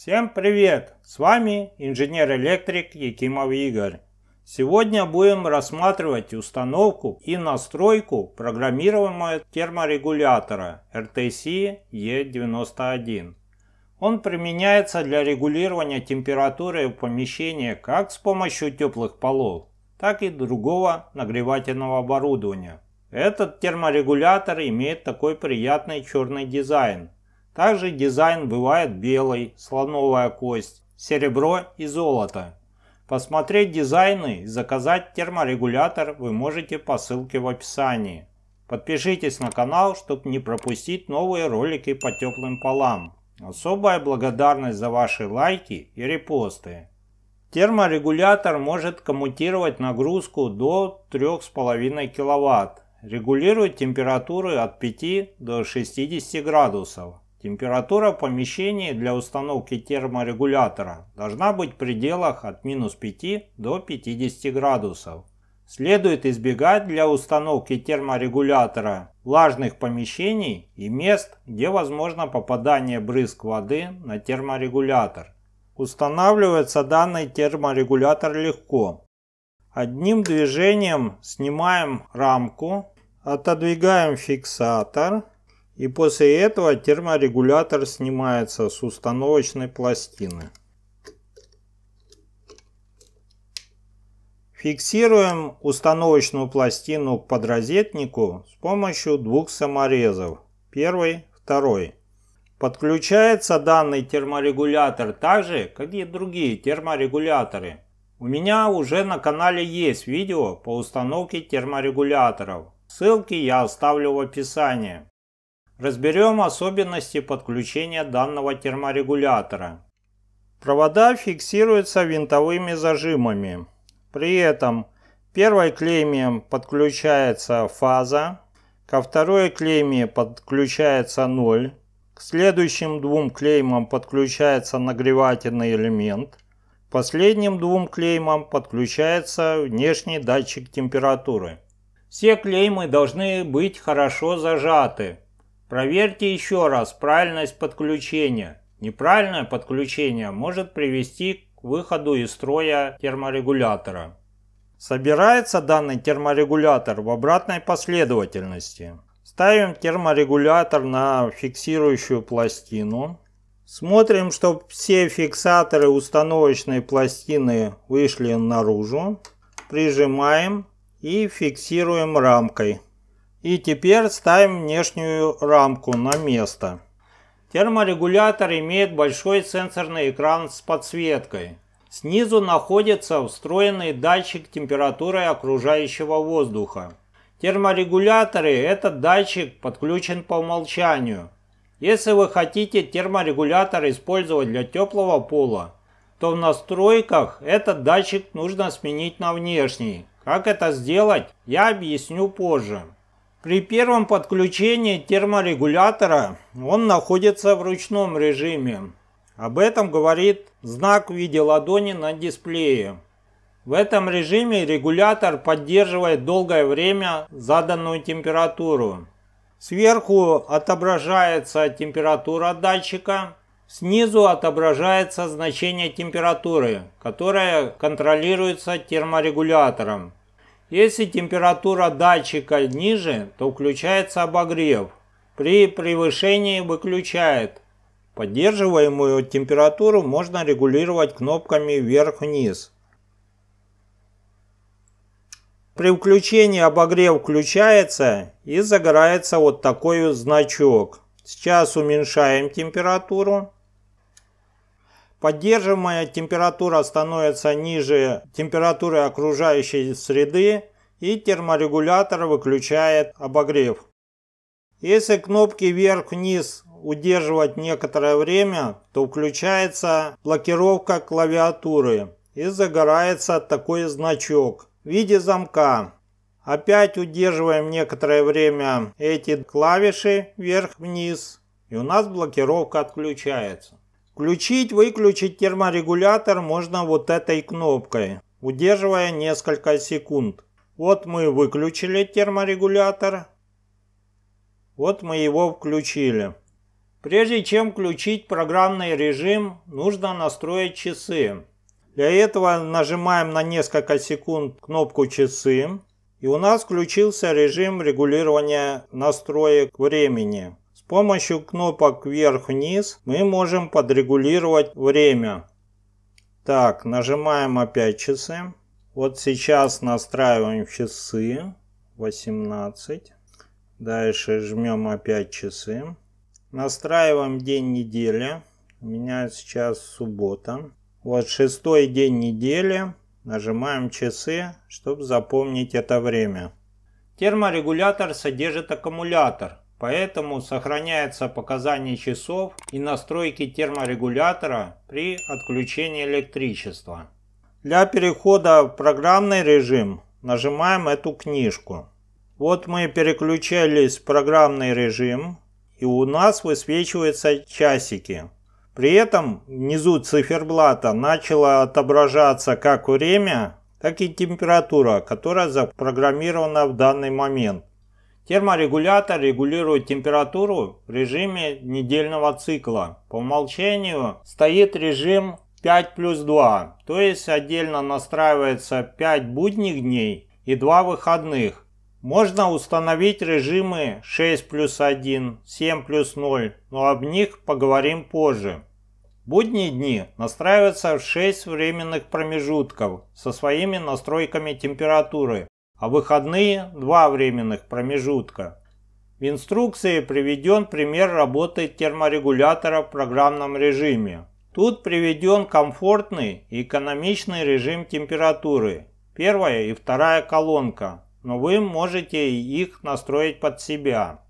Всем привет! С вами инженер-электрик Якимов Игорь. Сегодня будем рассматривать установку и настройку программируемого терморегулятора RTC E91. Он применяется для регулирования температуры в помещении как с помощью теплых полов, так и другого нагревательного оборудования. Этот терморегулятор имеет такой приятный черный дизайн – также дизайн бывает белый, слоновая кость, серебро и золото. Посмотреть дизайны и заказать терморегулятор вы можете по ссылке в описании. Подпишитесь на канал, чтобы не пропустить новые ролики по теплым полам. Особая благодарность за ваши лайки и репосты. Терморегулятор может коммутировать нагрузку до 3,5 кВт. Регулирует температуры от 5 до 60 градусов. Температура в помещении для установки терморегулятора должна быть в пределах от минус 5 до 50 градусов. Следует избегать для установки терморегулятора влажных помещений и мест, где возможно попадание брызг воды на терморегулятор. Устанавливается данный терморегулятор легко. Одним движением снимаем рамку, отодвигаем фиксатор, и после этого терморегулятор снимается с установочной пластины. Фиксируем установочную пластину к подрозетнику с помощью двух саморезов, первый, второй. Подключается данный терморегулятор так же, как и другие терморегуляторы. У меня уже на канале есть видео по установке терморегуляторов. Ссылки я оставлю в описании. Разберем особенности подключения данного терморегулятора. Провода фиксируются винтовыми зажимами. При этом первой клейме подключается фаза, ко второй клейме подключается ноль, к следующим двум клеймам подключается нагревательный элемент, к последним двум клеймам подключается внешний датчик температуры. Все клеймы должны быть хорошо зажаты, Проверьте еще раз правильность подключения. Неправильное подключение может привести к выходу из строя терморегулятора. Собирается данный терморегулятор в обратной последовательности. Ставим терморегулятор на фиксирующую пластину. Смотрим, чтобы все фиксаторы установочной пластины вышли наружу. Прижимаем и фиксируем рамкой. И теперь ставим внешнюю рамку на место. Терморегулятор имеет большой сенсорный экран с подсветкой. Снизу находится встроенный датчик температуры окружающего воздуха. Терморегуляторы – этот датчик подключен по умолчанию. Если вы хотите терморегулятор использовать для теплого пола, то в настройках этот датчик нужно сменить на внешний. Как это сделать, я объясню позже. При первом подключении терморегулятора он находится в ручном режиме. Об этом говорит знак в виде ладони на дисплее. В этом режиме регулятор поддерживает долгое время заданную температуру. Сверху отображается температура датчика, снизу отображается значение температуры, которое контролируется терморегулятором. Если температура датчика ниже, то включается обогрев. При превышении выключает. Поддерживаемую температуру можно регулировать кнопками вверх-вниз. При включении обогрев включается и загорается вот такой значок. Сейчас уменьшаем температуру. Поддерживаемая температура становится ниже температуры окружающей среды и терморегулятор выключает обогрев. Если кнопки вверх-вниз удерживать некоторое время, то включается блокировка клавиатуры и загорается такой значок в виде замка. Опять удерживаем некоторое время эти клавиши вверх-вниз и у нас блокировка отключается. Включить-выключить терморегулятор можно вот этой кнопкой, удерживая несколько секунд. Вот мы выключили терморегулятор. Вот мы его включили. Прежде чем включить программный режим, нужно настроить часы. Для этого нажимаем на несколько секунд кнопку «Часы». И у нас включился режим регулирования настроек времени помощью кнопок вверх-вниз мы можем подрегулировать время. Так, нажимаем опять часы. Вот сейчас настраиваем часы. 18. Дальше жмем опять часы. Настраиваем день недели. У меня сейчас суббота. Вот шестой день недели. Нажимаем часы, чтобы запомнить это время. Терморегулятор содержит аккумулятор, Поэтому сохраняются показания часов и настройки терморегулятора при отключении электричества. Для перехода в программный режим нажимаем эту книжку. Вот мы переключились в программный режим и у нас высвечиваются часики. При этом внизу циферблата начало отображаться как время, так и температура, которая запрограммирована в данный момент. Терморегулятор регулирует температуру в режиме недельного цикла. По умолчанию стоит режим 5 плюс 2, то есть отдельно настраивается 5 будних дней и 2 выходных. Можно установить режимы 6 плюс 1, 7 плюс 0, но об них поговорим позже. Будние дни настраиваются в 6 временных промежутков со своими настройками температуры а выходные – два временных промежутка. В инструкции приведен пример работы терморегулятора в программном режиме. Тут приведен комфортный и экономичный режим температуры, первая и вторая колонка, но вы можете их настроить под себя.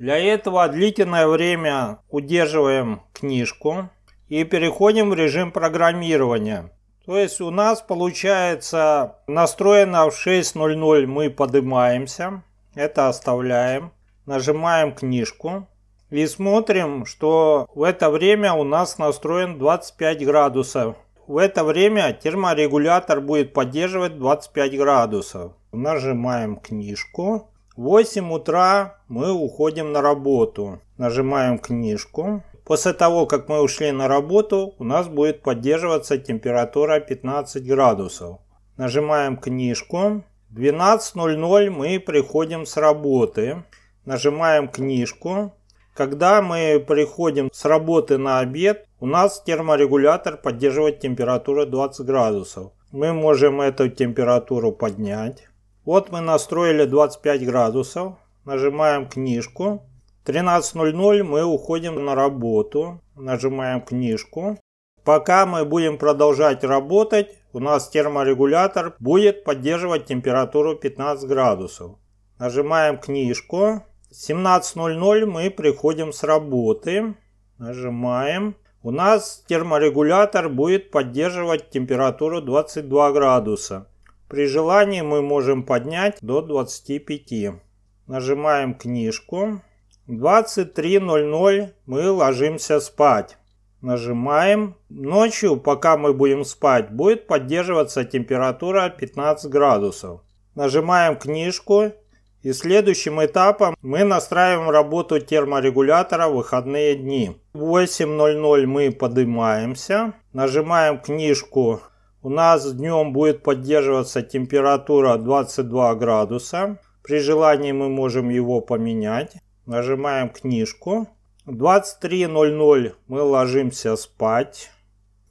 Для этого длительное время удерживаем книжку и переходим в режим программирования. То есть у нас получается настроено в 6.00 мы поднимаемся. Это оставляем. Нажимаем книжку. И смотрим, что в это время у нас настроен 25 градусов. В это время терморегулятор будет поддерживать 25 градусов. Нажимаем книжку. В 8 утра мы уходим на работу. Нажимаем книжку. После того, как мы ушли на работу, у нас будет поддерживаться температура 15 градусов. Нажимаем книжку. 12.00 мы приходим с работы. Нажимаем книжку. Когда мы приходим с работы на обед, у нас терморегулятор поддерживает температуру 20 градусов. Мы можем эту температуру поднять. Вот мы настроили 25 градусов. Нажимаем книжку. 13.00 мы уходим на работу, нажимаем книжку. Пока мы будем продолжать работать, у нас терморегулятор будет поддерживать температуру 15 градусов. Нажимаем книжку. 17.00 мы приходим с работы. Нажимаем. У нас терморегулятор будет поддерживать температуру 22 градуса. При желании мы можем поднять до 25. Нажимаем книжку. В 23.00 мы ложимся спать. Нажимаем. Ночью, пока мы будем спать, будет поддерживаться температура 15 градусов. Нажимаем книжку и следующим этапом мы настраиваем работу терморегулятора в выходные дни. В 8.00 мы поднимаемся, нажимаем книжку. У нас днем будет поддерживаться температура 22 градуса. При желании мы можем его поменять. Нажимаем книжку. 23.00 мы ложимся спать.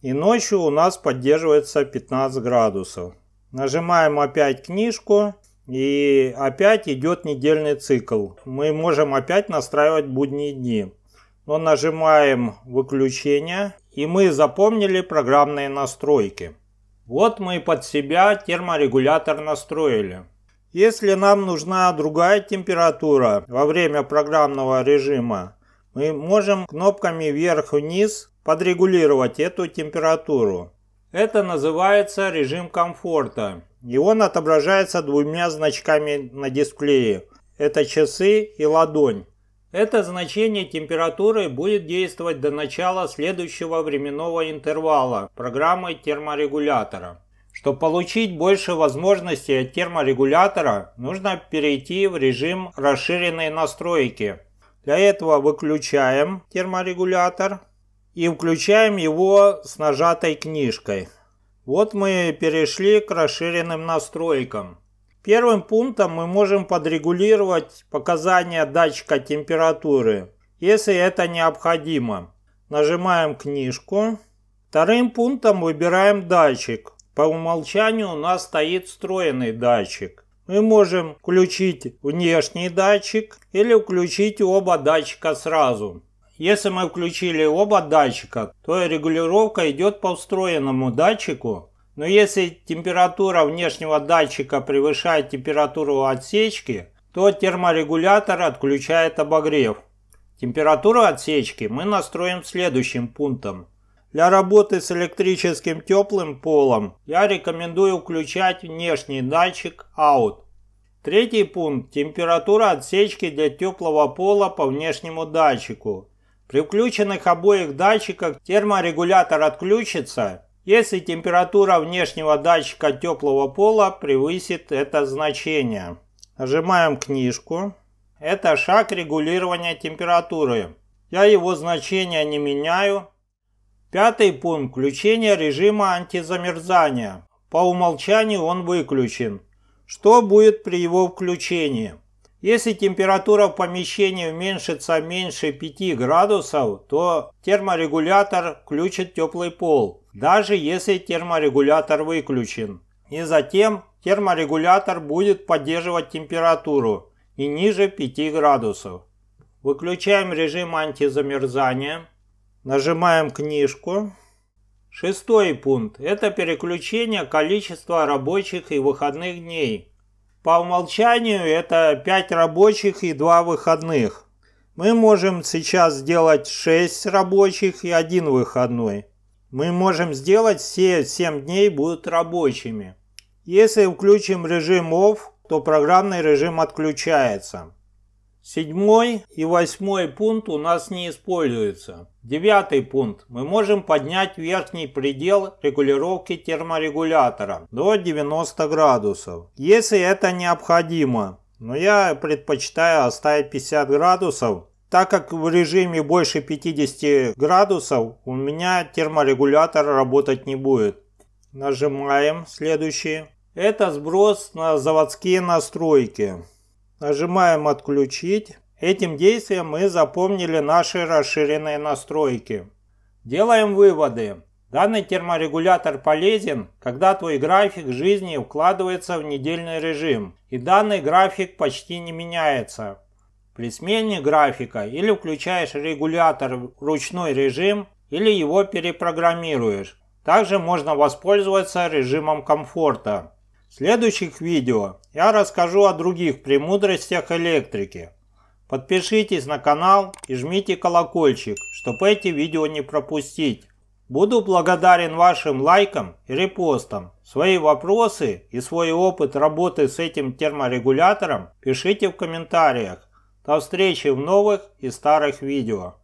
И ночью у нас поддерживается 15 градусов. Нажимаем опять книжку. И опять идет недельный цикл. Мы можем опять настраивать будние дни. Но нажимаем выключение. И мы запомнили программные настройки. Вот мы под себя терморегулятор настроили. Если нам нужна другая температура во время программного режима, мы можем кнопками вверх-вниз подрегулировать эту температуру. Это называется режим комфорта. И он отображается двумя значками на дисплее. Это часы и ладонь. Это значение температуры будет действовать до начала следующего временного интервала программы терморегулятора. Чтобы получить больше возможностей от терморегулятора, нужно перейти в режим расширенной настройки. Для этого выключаем терморегулятор и включаем его с нажатой книжкой. Вот мы перешли к расширенным настройкам. Первым пунктом мы можем подрегулировать показания датчика температуры, если это необходимо. Нажимаем книжку. Вторым пунктом выбираем датчик. По умолчанию у нас стоит встроенный датчик. Мы можем включить внешний датчик или включить оба датчика сразу. Если мы включили оба датчика, то регулировка идет по встроенному датчику. Но если температура внешнего датчика превышает температуру отсечки, то терморегулятор отключает обогрев. Температуру отсечки мы настроим следующим пунктом – для работы с электрическим теплым полом я рекомендую включать внешний датчик OUT. Третий пункт – температура отсечки для теплого пола по внешнему датчику. При включенных обоих датчиках терморегулятор отключится, если температура внешнего датчика теплого пола превысит это значение. Нажимаем книжку. Это шаг регулирования температуры. Я его значение не меняю, Пятый пункт – включение режима антизамерзания. По умолчанию он выключен. Что будет при его включении? Если температура в помещении уменьшится меньше 5 градусов, то терморегулятор включит теплый пол, даже если терморегулятор выключен. И затем терморегулятор будет поддерживать температуру не ниже 5 градусов. Выключаем режим антизамерзания. Нажимаем книжку. Шестой пункт – это переключение количества рабочих и выходных дней. По умолчанию это 5 рабочих и 2 выходных. Мы можем сейчас сделать 6 рабочих и 1 выходной. Мы можем сделать все 7 дней будут рабочими. Если включим режим OFF, то программный режим отключается. Седьмой и восьмой пункт у нас не используется Девятый пункт. Мы можем поднять верхний предел регулировки терморегулятора до 90 градусов, если это необходимо. Но я предпочитаю оставить 50 градусов, так как в режиме больше 50 градусов у меня терморегулятор работать не будет. Нажимаем следующий. Это сброс на заводские настройки нажимаем «Отключить». Этим действием мы запомнили наши расширенные настройки. Делаем выводы. Данный терморегулятор полезен, когда твой график жизни укладывается в недельный режим, и данный график почти не меняется. При смене графика или включаешь регулятор в ручной режим, или его перепрограммируешь. Также можно воспользоваться режимом комфорта следующих видео я расскажу о других премудростях электрики. Подпишитесь на канал и жмите колокольчик, чтобы эти видео не пропустить. Буду благодарен вашим лайкам и репостам. Свои вопросы и свой опыт работы с этим терморегулятором пишите в комментариях. До встречи в новых и старых видео.